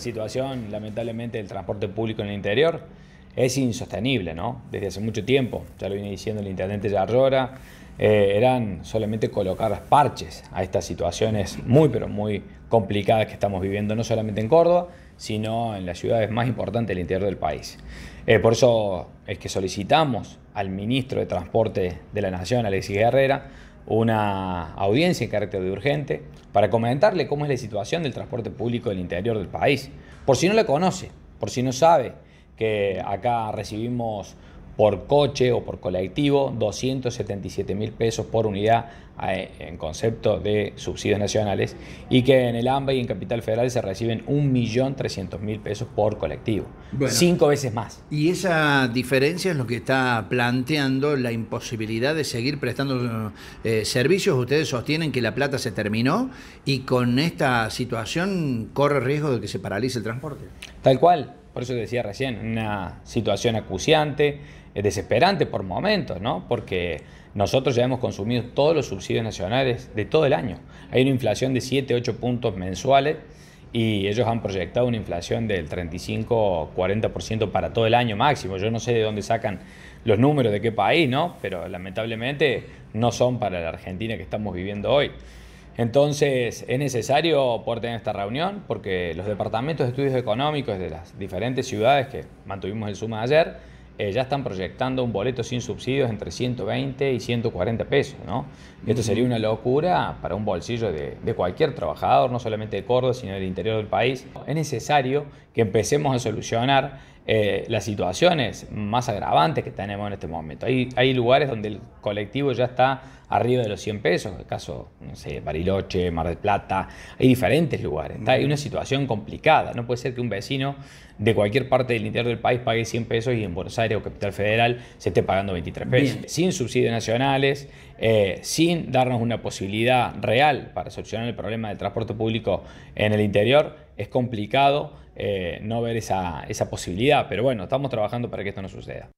situación, lamentablemente, del transporte público en el interior es insostenible, ¿no? Desde hace mucho tiempo, ya lo viene diciendo el intendente Yarrora, eh, eran solamente colocar parches a estas situaciones muy, pero muy complicadas que estamos viviendo, no solamente en Córdoba, sino en las ciudades más importantes del interior del país. Eh, por eso es que solicitamos al ministro de Transporte de la Nación, Alexis Guerrera, una audiencia en carácter de urgente para comentarle cómo es la situación del transporte público del interior del país. Por si no la conoce, por si no sabe que acá recibimos por coche o por colectivo, 277 mil pesos por unidad eh, en concepto de subsidios nacionales, y que en el AMBA y en Capital Federal se reciben 1.300.000 pesos por colectivo. Cinco veces más. Y esa diferencia es lo que está planteando la imposibilidad de seguir prestando eh, servicios. Ustedes sostienen que la plata se terminó y con esta situación corre riesgo de que se paralice el transporte. Tal cual por eso decía recién, una situación acuciante, eh, desesperante por momentos, ¿no? Porque nosotros ya hemos consumido todos los subsidios nacionales de todo el año. Hay una inflación de 7, 8 puntos mensuales y ellos han proyectado una inflación del 35, 40% para todo el año máximo. Yo no sé de dónde sacan los números de qué país, ¿no? Pero lamentablemente no son para la Argentina que estamos viviendo hoy. Entonces, es necesario poder tener esta reunión porque los departamentos de estudios económicos de las diferentes ciudades que mantuvimos el suma ayer eh, ya están proyectando un boleto sin subsidios entre 120 y 140 pesos. ¿no? Esto sería una locura para un bolsillo de cualquier trabajador, no solamente de Córdoba, sino del interior del país. Es necesario que empecemos a solucionar eh, las situaciones más agravantes que tenemos en este momento. Hay, hay, lugares donde el colectivo ya está arriba de los 100 pesos, en el caso, no Bariloche, Mar del Plata, hay diferentes lugares. hay una situación complicada, no puede ser que un vecino de cualquier parte del interior del país pague 100 pesos y en Buenos Aires o Capital Federal se esté pagando 23 pesos. Sin subsidios nacionales, eh, sin darnos una posibilidad real para solucionar el problema del transporte público en el interior, es complicado eh, no ver esa, esa posibilidad. Pero bueno, estamos trabajando para que esto no suceda.